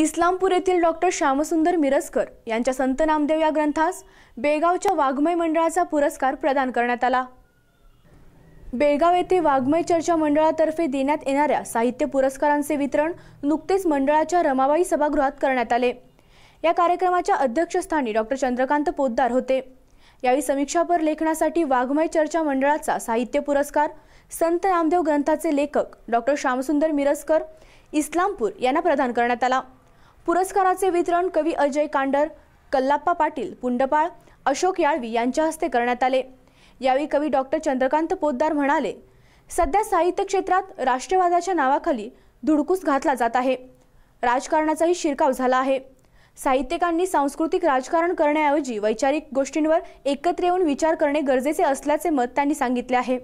इस्लामपूर येथील डॉक्टर श्यामसुंदर मिरजकर यांच्या संत नामदेव या ग्रंथास बेळगावच्या वाङ्मय मंडळाचा पुरस्कार प्रदान करण्यात आला बेळगाव येथे वाघ्मय चर्चा मंडळातर्फे देण्यात येणाऱ्या साहित्य पुरस्कारांचे वितरण नुकतेच मंडळाच्या रमाबाई सभागृहात करण्यात आले या कार्यक्रमाच्या अध्यक्षस्थानी डॉक्टर चंद्रकांत पोद्दार होते यावेळी समीक्षापर लेखनासाठी वाघ्मय चर्चा मंडळाचा साहित्य पुरस्कार संत नामदेव ग्रंथाचे लेखक डॉक्टर श्यामसुंदर मिरजकर इस्लामपूर यांना प्रदान करण्यात आला पुरस्काराचे वितरण कवी अजय कांडर कल्लाप्पा पाटील पुंडपाळ अशोक याळवी यांच्या हस्ते करण्यात आले यावेळी कवी डॉक्टर चंद्रकांत पोद्दार म्हणाले सध्या साहित्य क्षेत्रात राष्ट्रवादाच्या नावाखाली धुडकूस घातला जात आहे राजकारणाचाही शिरकाव झाला आहे साहित्यिकांनी सांस्कृतिक राजकारण करण्याऐवजी वैचारिक गोष्टींवर एकत्र येऊन विचार करणे गरजेचे असल्याचे मत त्यांनी सांगितले आहे